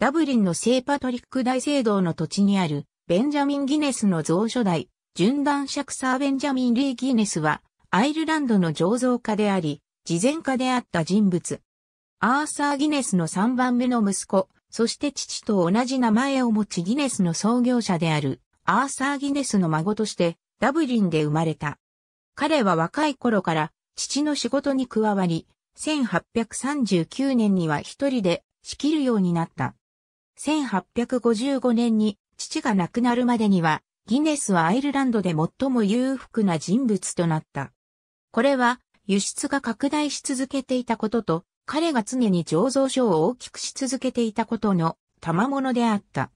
ダブリンの聖パトリック大聖堂の土地にある、ベンジャミン・ギネスの蔵書代、純断尺サーベンジャミン・リー・ギネスは、アイルランドの醸造家であり、慈善家であった人物。アーサー・ギネスの3番目の息子、そして父と同じ名前を持ちギネスの創業者である、アーサー・ギネスの孫として、ダブリンで生まれた。彼は若い頃から、父の仕事に加わり、1839年には一人で仕切るようになった。1855年に父が亡くなるまでには、ギネスはアイルランドで最も裕福な人物となった。これは輸出が拡大し続けていたことと、彼が常に醸造所を大きくし続けていたことの賜物であった。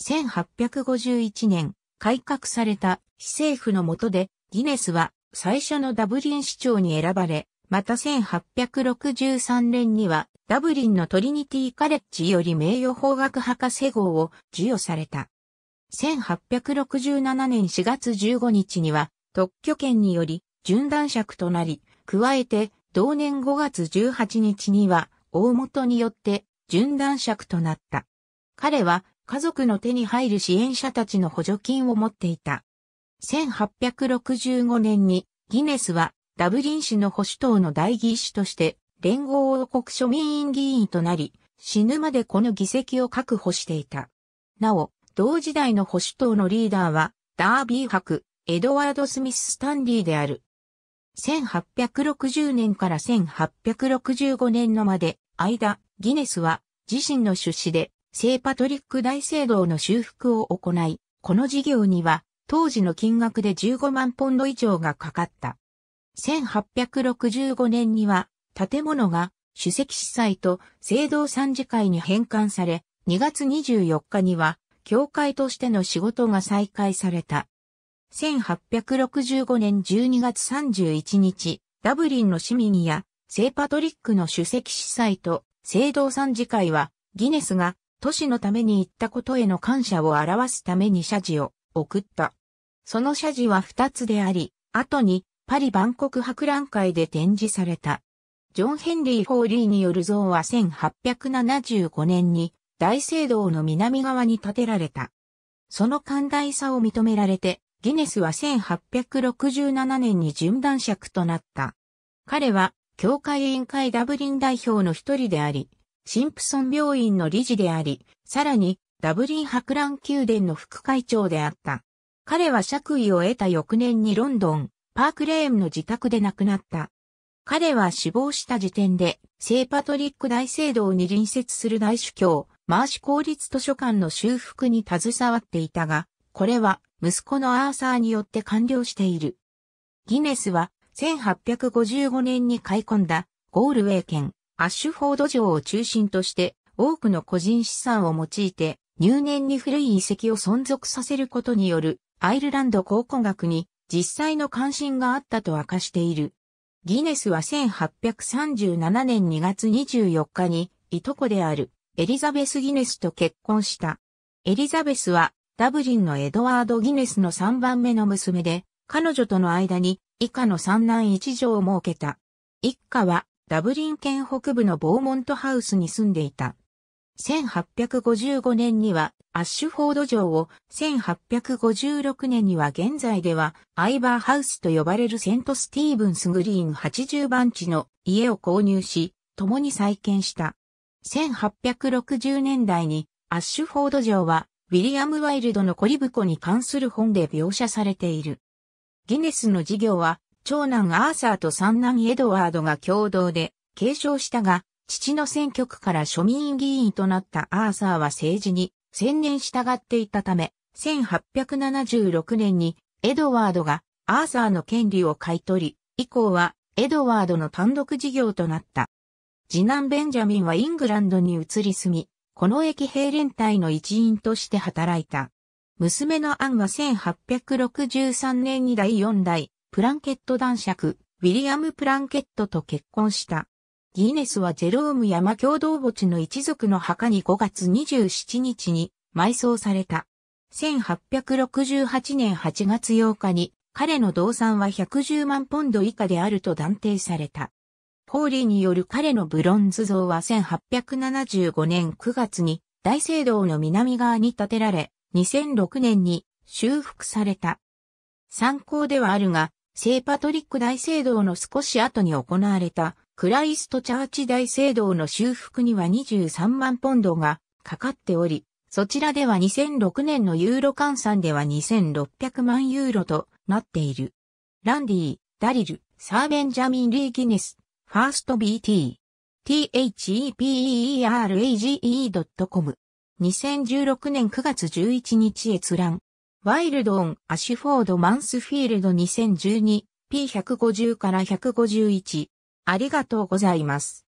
1851年、改革された市政府の下で、ギネスは最初のダブリン市長に選ばれ、また1863年にはダブリンのトリニティカレッジより名誉法学博士号を授与された。1867年4月15日には特許権により準断尺となり、加えて同年5月18日には大元によって準断尺となった。彼は家族の手に入る支援者たちの補助金を持っていた。1865年にギネスはダブリン市の保守党の代議士として連合王国庶民院議員となり、死ぬまでこの議席を確保していた。なお、同時代の保守党のリーダーは、ダービー博、エドワード・スミス・スタンリーである。1860年から1865年のまで、間、ギネスは、自身の出資で、聖パトリック大聖堂の修復を行い、この事業には、当時の金額で15万ポンド以上がかかった。1865年には、建物が主席司祭と聖堂参事会に返還され、2月24日には、教会としての仕事が再開された。1865年12月31日、ダブリンの市民や、聖パトリックの主席司祭と聖堂参事会は、ギネスが都市のために行ったことへの感謝を表すために謝辞を送った。その謝辞は2つであり、後にパリ万国博覧会で展示された。ジョン・ヘンリー・フォーリーによる像は1875年に大聖堂の南側に建てられた。その寛大さを認められて、ギネスは1867年に順断尺となった。彼は、教会委員会ダブリン代表の一人であり、シンプソン病院の理事であり、さらに、ダブリン博覧宮殿の副会長であった。彼は爵位を得た翌年にロンドン、パークレーンの自宅で亡くなった。彼は死亡した時点で、聖パトリック大聖堂に隣接する大主教、マーシ公立図書館の修復に携わっていたが、これは息子のアーサーによって完了している。ギネスは1855年に買い込んだゴールウェイ県アッシュフォード城を中心として多くの個人資産を用いて入念に古い遺跡を存続させることによるアイルランド考古学に実際の関心があったと明かしている。ギネスは1837年2月24日に、いとこであるエリザベス・ギネスと結婚した。エリザベスはダブリンのエドワード・ギネスの3番目の娘で、彼女との間に以下の三男一女を設けた。一家はダブリン県北部のボーモントハウスに住んでいた。1855年にはアッシュフォード城を、1856年には現在ではアイバーハウスと呼ばれるセントスティーブンスグリーン80番地の家を購入し、共に再建した。1860年代にアッシュフォード城はウィリアム・ワイルドのコリブコに関する本で描写されている。ギネスの事業は長男アーサーと三男エドワードが共同で継承したが、父の選挙区から庶民議員となったアーサーは政治に専念従っていたため、1876年にエドワードがアーサーの権利を買い取り、以降はエドワードの単独事業となった。次男ベンジャミンはイングランドに移り住み、この駅兵連隊の一員として働いた。娘のアンは1863年に第4代プランケット男爵、ウィリアム・プランケットと結婚した。ギーネスはジェローム山共同墓地の一族の墓に5月27日に埋葬された。1868年8月8日に彼の動産は110万ポンド以下であると断定された。ホーリーによる彼のブロンズ像は1875年9月に大聖堂の南側に建てられ、2006年に修復された。参考ではあるが、聖パトリック大聖堂の少し後に行われたクライストチャーチ大聖堂の修復には23万ポンドがかかっており、そちらでは2006年のユーロ換算では2600万ユーロとなっている。ランディ、ダリル、サーベンジャミン・リー・ギネス、ファースト BT、theperage.com e。2016年9月11日閲覧。ワイルドオン、アシュフォード・マンスフィールド 2012P150 から151。ありがとうございます。